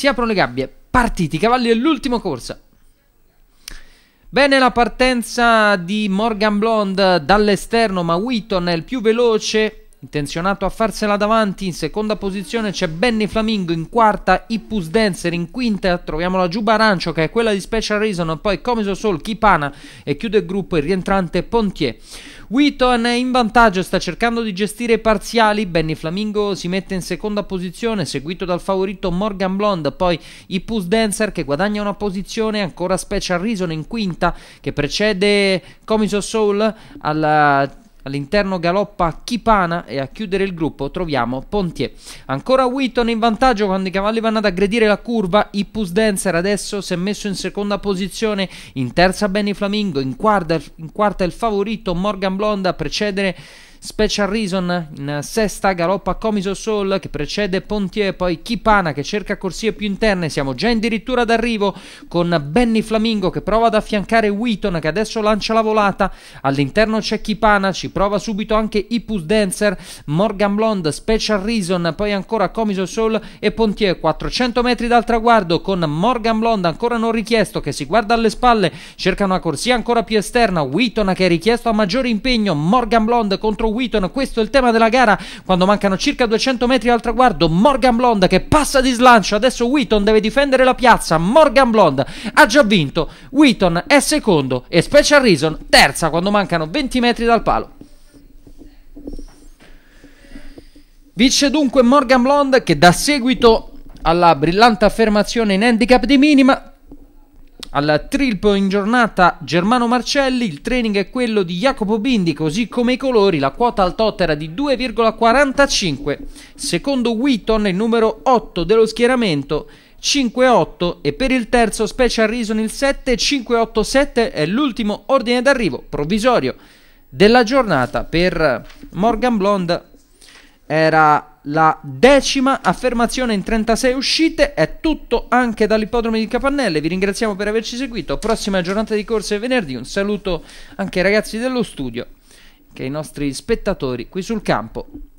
si aprono le gabbie. Partiti, cavalli all'ultima corsa. Bene la partenza di Morgan Blonde dall'esterno, ma Wheaton è il più veloce Intenzionato a farsela davanti, in seconda posizione c'è Benny Flamingo, in quarta Ippus Dancer, in quinta troviamo la Giuba Arancio che è quella di Special Reason, poi Comiso Soul, Kipana e chiude il gruppo il rientrante Pontier. Wheaton è in vantaggio, sta cercando di gestire i parziali, Benny Flamingo si mette in seconda posizione, seguito dal favorito Morgan Blonde, poi Ippus Dancer che guadagna una posizione, ancora Special Reason in quinta che precede Comiso Soul alla All'interno galoppa Kipana e a chiudere il gruppo troviamo Pontier. Ancora Wheaton in vantaggio quando i cavalli vanno ad aggredire la curva. Ippus Dancer adesso si è messo in seconda posizione, in terza Benny Flamingo, in quarta, in quarta il favorito Morgan Blonda a precedere Special Reason in sesta, galoppa Comiso Soul che precede Pontier, poi Kipana che cerca corsie più interne, siamo già addirittura d'arrivo con Benny Flamingo che prova ad affiancare Wheaton che adesso lancia la volata, all'interno c'è Kipana, ci prova subito anche Ipus Dancer, Morgan Blonde, Special Reason, poi ancora Comiso Soul e Pontier, 400 metri dal traguardo con Morgan Blonde ancora non richiesto che si guarda alle spalle, cerca una corsia ancora più esterna, Wheaton che è richiesto a maggiore impegno, Morgan Blonde contro Wheaton. Questo è il tema della gara. Quando mancano circa 200 metri al traguardo, Morgan Blonde che passa di slancio. Adesso Wheaton deve difendere la piazza. Morgan Blonde ha già vinto. Wheaton è secondo e Special Reason terza quando mancano 20 metri dal palo. Vince dunque Morgan Blonde che dà seguito alla brillante affermazione in handicap di minima al Trilpo in giornata Germano Marcelli, il training è quello di Jacopo Bindi, così come i colori, la quota al tot era di 2,45. Secondo Wheaton il numero 8 dello schieramento 5-8 e per il terzo Special Reason il 7 5-8-7 è l'ultimo ordine d'arrivo provvisorio della giornata per Morgan Blonde era la decima affermazione in 36 uscite. È tutto anche dall'ippodromo di Capannelle. Vi ringraziamo per averci seguito. Prossima giornata di è venerdì. Un saluto anche ai ragazzi dello studio che ai nostri spettatori qui sul campo.